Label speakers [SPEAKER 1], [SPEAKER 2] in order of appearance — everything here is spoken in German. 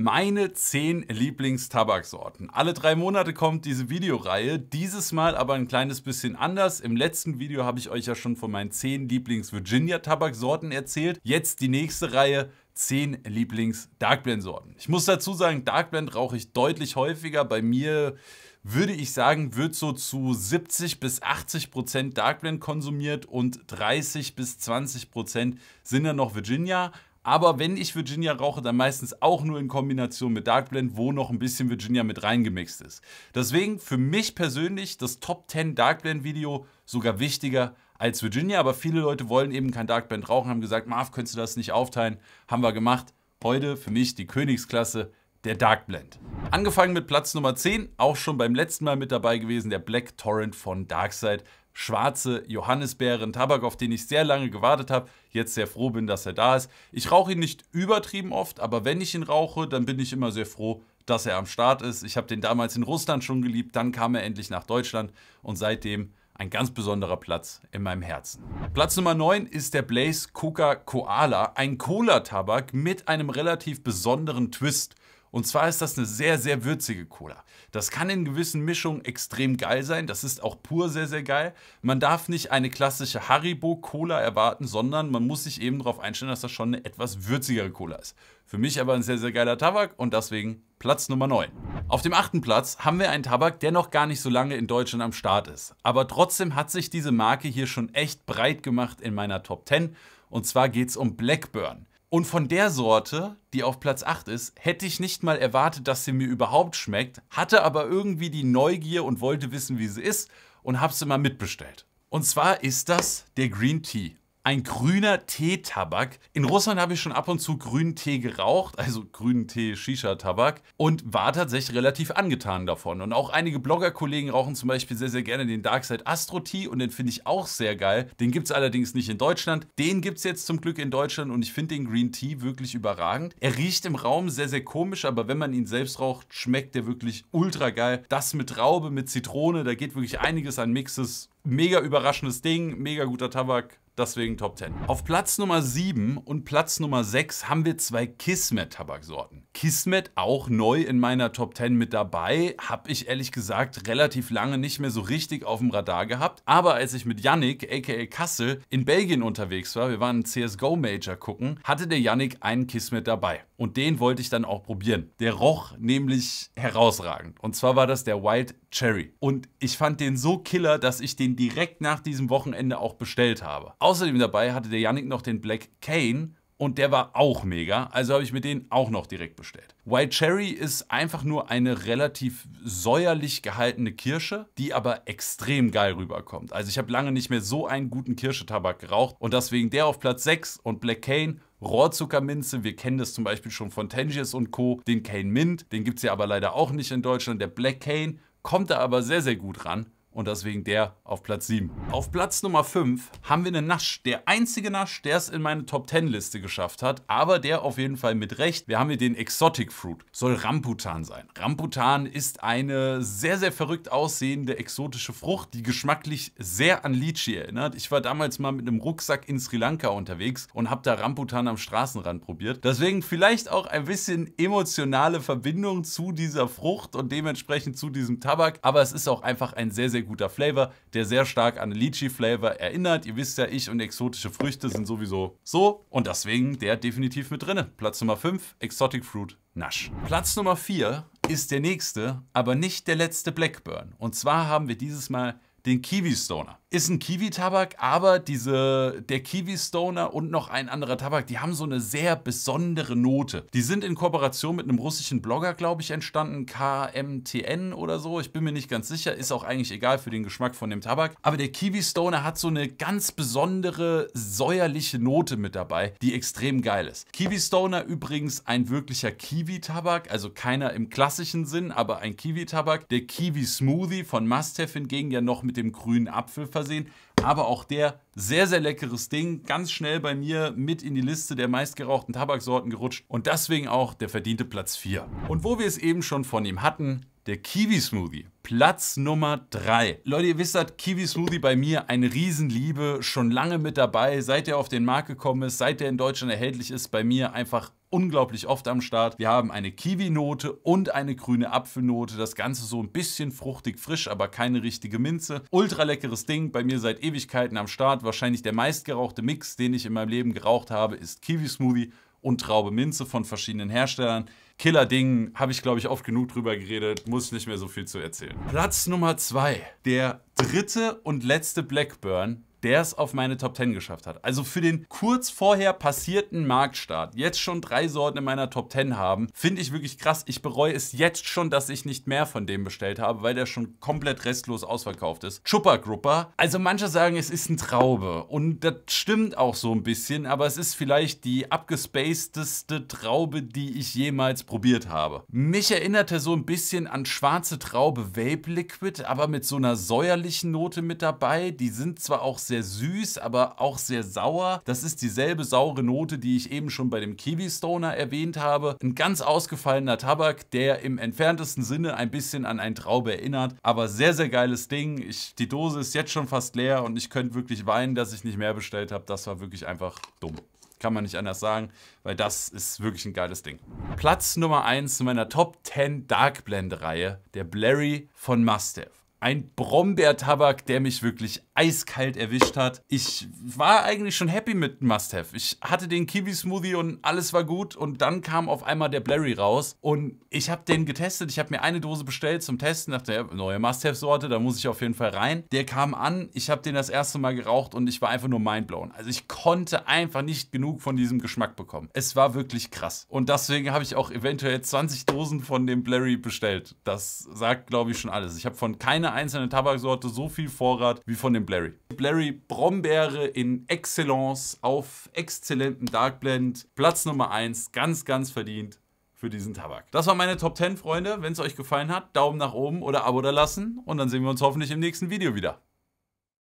[SPEAKER 1] Meine 10 Lieblingstabaksorten. Alle drei Monate kommt diese Videoreihe, dieses Mal aber ein kleines bisschen anders. Im letzten Video habe ich euch ja schon von meinen 10 Lieblings-Virginia-Tabaksorten erzählt. Jetzt die nächste Reihe, 10 Lieblings-Darkblend-Sorten. Ich muss dazu sagen, Darkblend rauche ich deutlich häufiger. Bei mir würde ich sagen, wird so zu 70 bis 80 Prozent Darkblend konsumiert und 30 bis 20 Prozent sind dann noch Virginia. Aber wenn ich Virginia rauche, dann meistens auch nur in Kombination mit Dark Blend, wo noch ein bisschen Virginia mit reingemixt ist. Deswegen für mich persönlich das Top 10 Dark Blend Video sogar wichtiger als Virginia. Aber viele Leute wollen eben kein Dark Blend rauchen, haben gesagt, Marv, könntest du das nicht aufteilen? Haben wir gemacht. Heute für mich die Königsklasse der Dark Blend. Angefangen mit Platz Nummer 10, auch schon beim letzten Mal mit dabei gewesen, der Black Torrent von Darkside schwarze Johannisbeeren Tabak, auf den ich sehr lange gewartet habe. Jetzt sehr froh bin, dass er da ist. Ich rauche ihn nicht übertrieben oft, aber wenn ich ihn rauche, dann bin ich immer sehr froh, dass er am Start ist. Ich habe den damals in Russland schon geliebt, dann kam er endlich nach Deutschland und seitdem ein ganz besonderer Platz in meinem Herzen. Platz Nummer 9 ist der Blaze Coca Koala, ein Cola-Tabak mit einem relativ besonderen Twist. Und zwar ist das eine sehr, sehr würzige Cola. Das kann in gewissen Mischungen extrem geil sein. Das ist auch pur sehr, sehr geil. Man darf nicht eine klassische Haribo-Cola erwarten, sondern man muss sich eben darauf einstellen, dass das schon eine etwas würzigere Cola ist. Für mich aber ein sehr, sehr geiler Tabak und deswegen Platz Nummer 9. Auf dem achten Platz haben wir einen Tabak, der noch gar nicht so lange in Deutschland am Start ist. Aber trotzdem hat sich diese Marke hier schon echt breit gemacht in meiner Top 10. Und zwar geht es um Blackburn. Und von der Sorte, die auf Platz 8 ist, hätte ich nicht mal erwartet, dass sie mir überhaupt schmeckt, hatte aber irgendwie die Neugier und wollte wissen, wie sie ist und habe sie mal mitbestellt. Und zwar ist das der Green Tea ein grüner Teetabak. In Russland habe ich schon ab und zu grünen Tee geraucht, also grünen Tee, Shisha-Tabak, und war tatsächlich relativ angetan davon. Und auch einige Blogger-Kollegen rauchen zum Beispiel sehr, sehr gerne den Darkside Astro Tee und den finde ich auch sehr geil. Den gibt es allerdings nicht in Deutschland. Den gibt es jetzt zum Glück in Deutschland und ich finde den Green Tea wirklich überragend. Er riecht im Raum sehr, sehr komisch, aber wenn man ihn selbst raucht, schmeckt er wirklich ultra geil. Das mit Raube, mit Zitrone, da geht wirklich einiges an Mixes mega überraschendes Ding, mega guter Tabak, deswegen Top 10. Auf Platz Nummer 7 und Platz Nummer 6 haben wir zwei Kismet-Tabaksorten. Kismet auch neu in meiner Top 10 mit dabei, habe ich ehrlich gesagt relativ lange nicht mehr so richtig auf dem Radar gehabt, aber als ich mit Yannick, aka Kassel, in Belgien unterwegs war, wir waren CSGO-Major gucken, hatte der Yannick einen Kismet dabei und den wollte ich dann auch probieren. Der roch nämlich herausragend. Und zwar war das der Wild Cherry. Und ich fand den so killer, dass ich den direkt nach diesem Wochenende auch bestellt habe. Außerdem dabei hatte der Yannick noch den Black Cane, und der war auch mega, also habe ich mir den auch noch direkt bestellt. White Cherry ist einfach nur eine relativ säuerlich gehaltene Kirsche, die aber extrem geil rüberkommt. Also ich habe lange nicht mehr so einen guten Kirschetabak geraucht und deswegen der auf Platz 6 und Black Cane Rohrzuckerminze. Wir kennen das zum Beispiel schon von Tangiers und Co. Den Cane Mint, den gibt es ja aber leider auch nicht in Deutschland. Der Black Cane kommt da aber sehr, sehr gut ran und deswegen der auf Platz 7. Auf Platz Nummer 5 haben wir einen Nasch, der einzige Nasch, der es in meine Top 10 Liste geschafft hat, aber der auf jeden Fall mit Recht. Wir haben hier den Exotic Fruit, soll Rambutan sein. Rambutan ist eine sehr, sehr verrückt aussehende exotische Frucht, die geschmacklich sehr an Litchi erinnert. Ich war damals mal mit einem Rucksack in Sri Lanka unterwegs und habe da Rambutan am Straßenrand probiert. Deswegen vielleicht auch ein bisschen emotionale Verbindung zu dieser Frucht und dementsprechend zu diesem Tabak, aber es ist auch einfach ein sehr, sehr guter Flavor, der sehr stark an Lychee-Flavor erinnert. Ihr wisst ja, ich und exotische Früchte sind sowieso so und deswegen der definitiv mit drin. Platz Nummer 5, Exotic Fruit Nash. Platz Nummer 4 ist der nächste, aber nicht der letzte Blackburn. Und zwar haben wir dieses Mal den Kiwi Stoner ist ein Kiwi-Tabak, aber diese, der Kiwi-Stoner und noch ein anderer Tabak, die haben so eine sehr besondere Note. Die sind in Kooperation mit einem russischen Blogger, glaube ich, entstanden, KMTN oder so. Ich bin mir nicht ganz sicher, ist auch eigentlich egal für den Geschmack von dem Tabak. Aber der Kiwi-Stoner hat so eine ganz besondere säuerliche Note mit dabei, die extrem geil ist. Kiwi-Stoner übrigens ein wirklicher Kiwi-Tabak, also keiner im klassischen Sinn, aber ein Kiwi-Tabak. Der Kiwi-Smoothie von Mustaf hingegen ja noch mit dem grünen Apfel versehen. Aber auch der sehr, sehr leckeres Ding. Ganz schnell bei mir mit in die Liste der meistgerauchten Tabaksorten gerutscht. Und deswegen auch der verdiente Platz 4. Und wo wir es eben schon von ihm hatten, der Kiwi-Smoothie, Platz Nummer 3. Leute, ihr wisst das, Kiwi-Smoothie bei mir eine Riesenliebe, schon lange mit dabei, seit er auf den Markt gekommen ist, seit er in Deutschland erhältlich ist, bei mir einfach unglaublich oft am Start. Wir haben eine Kiwi-Note und eine grüne Apfelnote. Das Ganze so ein bisschen fruchtig frisch, aber keine richtige Minze. Ultra leckeres Ding, bei mir seit Ewigkeiten am Start. Wahrscheinlich der meistgerauchte Mix, den ich in meinem Leben geraucht habe, ist Kiwi-Smoothie und Traube Minze von verschiedenen Herstellern. Killer-Ding, habe ich glaube ich oft genug drüber geredet, muss ich nicht mehr so viel zu erzählen. Platz Nummer zwei, der dritte und letzte Blackburn der es auf meine Top 10 geschafft hat. Also für den kurz vorher passierten Marktstart jetzt schon drei Sorten in meiner Top 10 haben, finde ich wirklich krass. Ich bereue es jetzt schon, dass ich nicht mehr von dem bestellt habe, weil der schon komplett restlos ausverkauft ist. Chupa Grupper. Also manche sagen, es ist ein Traube und das stimmt auch so ein bisschen, aber es ist vielleicht die abgespacedeste Traube, die ich jemals probiert habe. Mich erinnerte so ein bisschen an schwarze Traube Vape Liquid, aber mit so einer säuerlichen Note mit dabei. Die sind zwar auch sehr sehr süß, aber auch sehr sauer. Das ist dieselbe saure Note, die ich eben schon bei dem Kiwi Stoner erwähnt habe. Ein ganz ausgefallener Tabak, der im entferntesten Sinne ein bisschen an ein Traube erinnert. Aber sehr, sehr geiles Ding. Ich, die Dose ist jetzt schon fast leer und ich könnte wirklich weinen, dass ich nicht mehr bestellt habe. Das war wirklich einfach dumm. Kann man nicht anders sagen, weil das ist wirklich ein geiles Ding. Platz Nummer 1 meiner Top 10 Dark Blend Reihe, der Blurry von Mustaf ein Brombeertabak, der mich wirklich eiskalt erwischt hat. Ich war eigentlich schon happy mit Must Have. Ich hatte den Kiwi Smoothie und alles war gut und dann kam auf einmal der Blurry raus und ich habe den getestet. Ich habe mir eine Dose bestellt zum Testen, dachte, ja, neue Must Have Sorte, da muss ich auf jeden Fall rein. Der kam an, ich habe den das erste Mal geraucht und ich war einfach nur mindblown. Also ich konnte einfach nicht genug von diesem Geschmack bekommen. Es war wirklich krass und deswegen habe ich auch eventuell 20 Dosen von dem Blurry bestellt. Das sagt glaube ich schon alles. Ich habe von keiner keine einzelne Tabaksorte so viel Vorrat wie von dem Blary. Blary Brombeere in Excellence auf exzellentem Dark Blend. Platz Nummer 1, ganz, ganz verdient für diesen Tabak. Das war meine Top 10, Freunde. Wenn es euch gefallen hat, Daumen nach oben oder Abo da lassen. Und dann sehen wir uns hoffentlich im nächsten Video wieder.